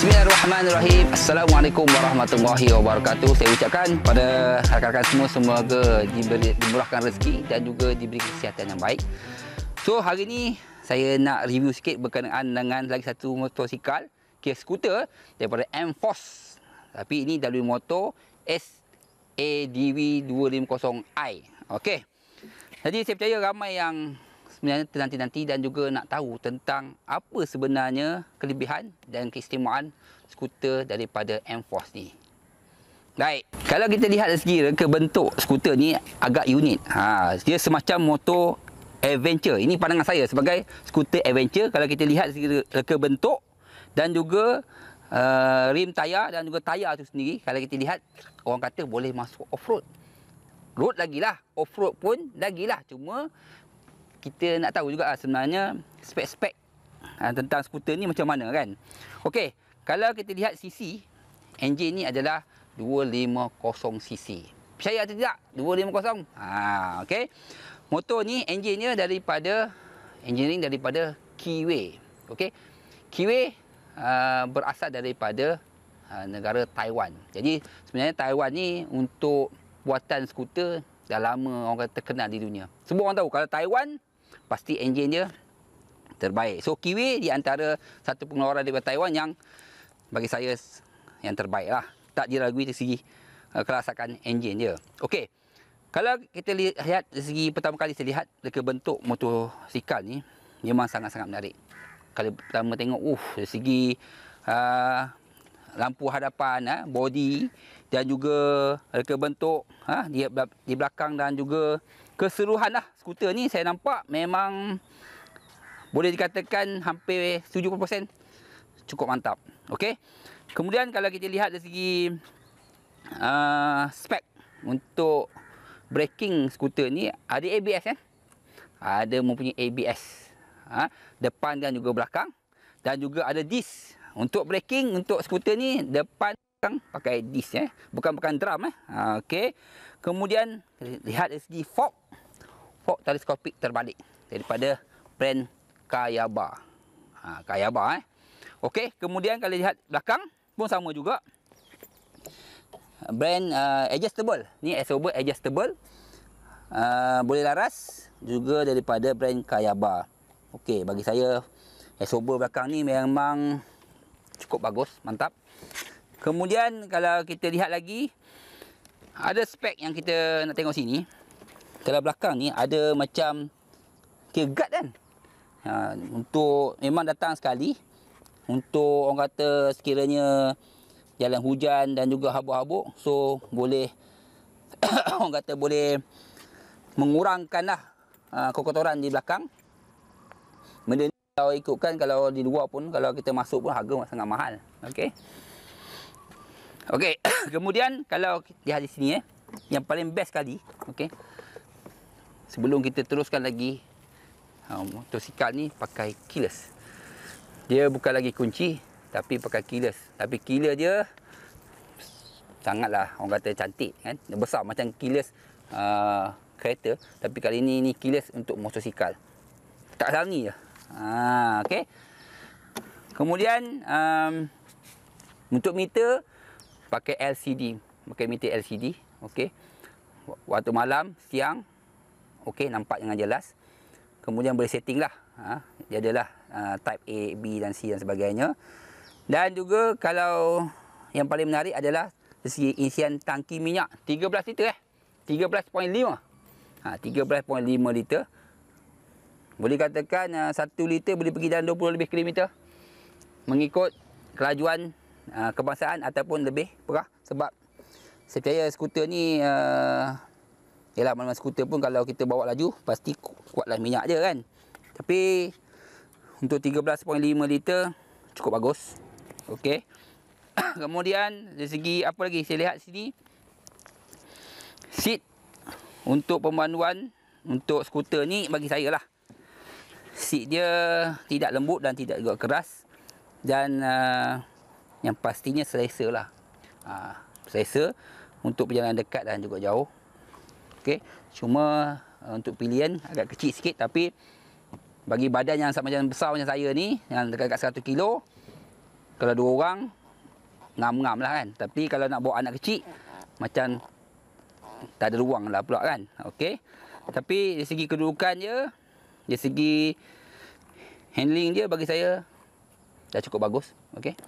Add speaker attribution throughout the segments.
Speaker 1: Bismillahirrahmanirrahim Assalamualaikum warahmatullahi wabarakatuh Saya ucapkan pada rakan-rakan semua Semoga diberi, dimurahkan rezeki Dan juga diberi kesihatan yang baik So hari ni saya nak review sikit Berkenaan dengan lagi satu motosikal Kia skuter daripada M-Force Tapi ini dari motor SADV250i Okay Jadi saya percaya ramai yang sebenarnya ternanti-nanti dan juga nak tahu tentang apa sebenarnya kelebihan dan keistimewaan skuter daripada M-Force ni. Baik, kalau kita lihat dari segi reka bentuk skuter ni agak unik. Ha, dia semacam motor adventure. Ini pandangan saya sebagai skuter adventure. Kalau kita lihat dari segi reka bentuk dan juga uh, rim tayar dan juga tayar tu sendiri. Kalau kita lihat, orang kata boleh masuk off-road. Road lagi lah. Off-road pun lagi lah. Cuma kita nak tahu juga ah, sebenarnya spek-spek ah, tentang skuter ni macam mana kan. Okey, kalau kita lihat CC, enjin ni adalah 250cc. Percaya atau tidak? 250? Ha, ah, okey. Motor ni enjinnya daripada engineering daripada Kiwi. Okey. Kiwi uh, berasal daripada uh, negara Taiwan. Jadi sebenarnya Taiwan ni untuk buatan skuter dah lama orang kata terkenal di dunia. Semua orang tahu kalau Taiwan pasti enjin dia terbaik. So Kiwi di antara satu pengeluaran daripada Taiwan yang bagi saya yang terbaik lah. Tak diragui dari segi uh, kerasakan enjin dia. Okey. Kalau kita lihat dari segi pertama kali saya lihat dari bentuk motosikal ni memang sangat-sangat menarik. Kalau pertama tengok, uff, uh, dari segi uh, lampu hadapan eh, body dan juga reka bentuk eh, di, di belakang dan juga keseluruhan lah skuter ni saya nampak memang boleh dikatakan hampir 70% cukup mantap okay? kemudian kalau kita lihat dari segi uh, spek untuk braking skuter ni ada ABS eh? ada mempunyai ABS ha? depan dan juga belakang dan juga ada disc untuk braking untuk skuter ni depan belakang pakai disc eh. Bukan bukan drum eh. Ha, okey. Kemudian lihat dari segi fork. Fork teleskopik terbalik daripada brand Kayaba. Ha, Kayaba eh. Okey, kemudian kalau lihat belakang pun sama juga. Brand uh, adjustable. Ni SOB adjustable. Uh, boleh laras juga daripada brand Kayaba. Okey, bagi saya SOB belakang ni memang cukup bagus, mantap. Kemudian kalau kita lihat lagi ada spek yang kita nak tengok sini. Kalau belakang ni ada macam okay, guard kan. Ha, untuk memang datang sekali untuk orang kata sekiranya jalan hujan dan juga habuk-habuk so boleh orang kata boleh mengurangkanlah uh, ha, kekotoran di belakang benda ni kalau ikutkan kalau di luar pun kalau kita masuk pun harga sangat mahal okey okey kemudian kalau lihat di sini eh yang paling best sekali okey sebelum kita teruskan lagi ha, motosikal um, ni pakai keyless dia bukan lagi kunci tapi pakai keyless tapi keyless dia sangatlah orang kata cantik kan dia besar macam keyless uh, kereta tapi kali ni ni keyless untuk motosikal tak salah ni je Ah, okay, Kemudian um, untuk meter pakai LCD, pakai meter LCD, Okay, Waktu malam, siang, okay nampak dengan jelas. Kemudian boleh setting lah. Ha, adalah uh, type A, B dan C dan sebagainya. Dan juga kalau yang paling menarik adalah dari segi isian tangki minyak 13 liter eh. 13.5. Ha, 13.5 liter. Boleh katakan uh, satu liter boleh pergi dalam 20 lebih kilometer mengikut kelajuan uh, kebangsaan ataupun lebih perah sebab saya skuter ni uh, yalah mana-mana skuter pun kalau kita bawa laju pasti kuatlah minyak dia kan tapi untuk 13.5 liter cukup bagus ok kemudian dari segi apa lagi saya lihat sini seat untuk pemanduan untuk skuter ni bagi saya lah seat dia tidak lembut dan tidak juga keras dan uh, yang pastinya selesa lah uh, selesa untuk perjalanan dekat dan juga jauh okay. cuma uh, untuk pilihan agak kecil sikit tapi bagi badan yang sama macam besar macam saya ni yang dekat-dekat 1 kilo kalau dua orang ngam-ngam lah kan tapi kalau nak bawa anak kecil macam tak ada ruang lah pula kan okay. tapi dari segi kedudukan je dari segi handling dia bagi saya dah cukup bagus okey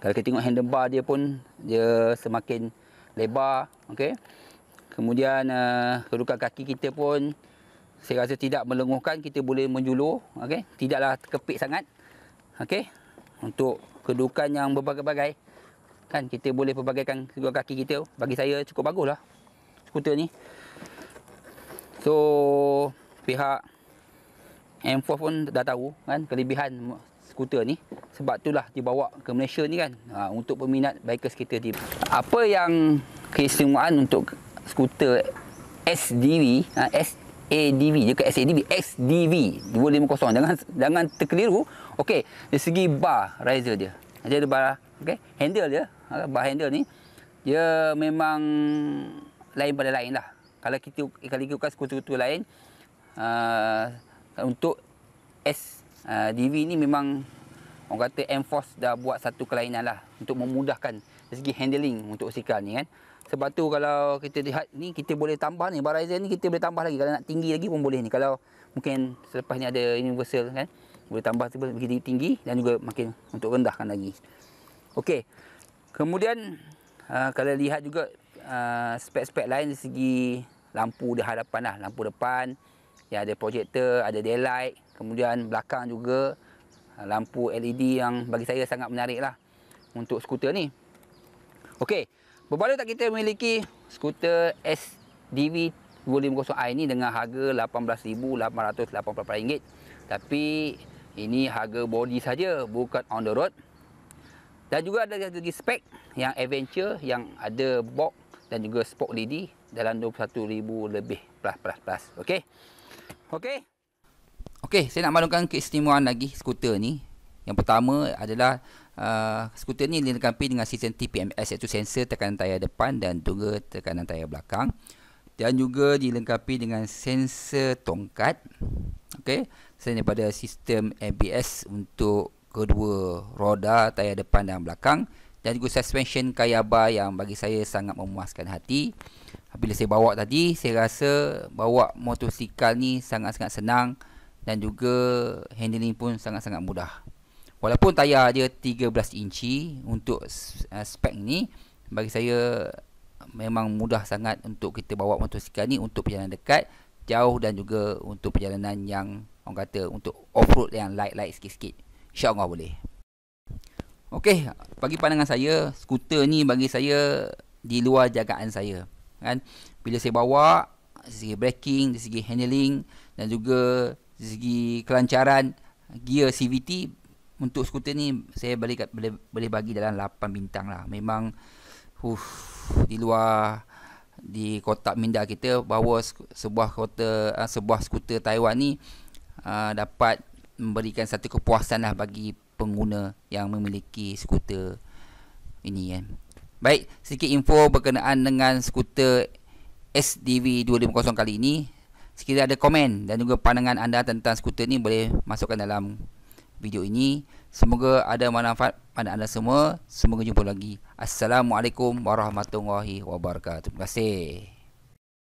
Speaker 1: kalau kita tengok handlebar dia pun dia semakin lebar okey kemudian uh, eh, kedudukan kaki kita pun saya rasa tidak melenguhkan kita boleh menjulur okey tidaklah terkepit sangat okey untuk kedudukan yang berbagai-bagai kan kita boleh pelbagaikan kedua kaki kita bagi saya cukup baguslah skuter ni so pihak M4 pun dah tahu kan kelebihan skuter ni sebab itulah dibawa ke Malaysia ni kan ha, untuk peminat biker skater dia apa yang keistimewaan untuk skuter SDV ha, SADV dia ke SADV XDV 250 jangan jangan terkeliru okey dari segi bar riser dia dia ada bar okey handle dia ha, bar handle ni dia memang lain pada lain lah kalau kita kalau ikutkan skuter-skuter lain ha, untuk S uh, DV ni memang orang kata Enforce dah buat satu kelainan lah untuk memudahkan dari segi handling untuk sikal ni kan. Sebab tu kalau kita lihat ni kita boleh tambah ni bar ni kita boleh tambah lagi kalau nak tinggi lagi pun boleh ni. Kalau mungkin selepas ni ada universal kan boleh tambah lebih tinggi dan juga makin untuk rendahkan lagi. Okey. Kemudian uh, kalau lihat juga uh, spek-spek lain dari segi lampu di hadapan lah lampu depan Ya ada projektor, ada daylight, kemudian belakang juga ah, lampu LED yang bagi saya sangat menarik lah untuk skuter ni. Okey, berbaloi tak kita memiliki skuter SDV 250i ni dengan harga RM18,888 tapi ini harga body saja bukan on the road dan juga ada lagi spek yang adventure yang ada box dan juga spok LED dalam RM21,000 lebih plus plus plus okey Okey. Okey, saya nak malukan keistimewaan lagi skuter ni. Yang pertama adalah uh, skuter ni dilengkapi dengan sistem TPMS iaitu sensor tekanan tayar depan dan juga tekanan tayar belakang. Dan juga dilengkapi dengan sensor tongkat. Okey, selain daripada sistem ABS untuk kedua roda tayar depan dan belakang dan juga suspension kaya bar yang bagi saya sangat memuaskan hati. Bila saya bawa tadi, saya rasa bawa motosikal ni sangat-sangat senang dan juga handling pun sangat-sangat mudah. Walaupun tayar dia 13 inci untuk eh, spek ni, bagi saya memang mudah sangat untuk kita bawa motosikal ni untuk perjalanan dekat, jauh dan juga untuk perjalanan yang orang kata untuk off-road yang light-light sikit-sikit. InsyaAllah boleh. Okey, bagi pandangan saya skuter ni bagi saya di luar jagaan saya kan bila saya bawa dari segi braking dari segi handling dan juga dari segi kelancaran gear CVT untuk skuter ni saya boleh boleh, boleh bagi dalam 8 bintang lah memang uff, di luar di kotak minda kita bawa sebuah kota ah, sebuah skuter Taiwan ni ah, dapat memberikan satu kepuasan lah bagi pengguna yang memiliki skuter ini kan. Baik, sedikit info berkenaan dengan skuter SDV 250 kali ini. Sekiranya ada komen dan juga pandangan anda tentang skuter ini boleh masukkan dalam video ini. Semoga ada manfaat pada anda semua. Semoga jumpa lagi. Assalamualaikum warahmatullahi wabarakatuh. Terima kasih.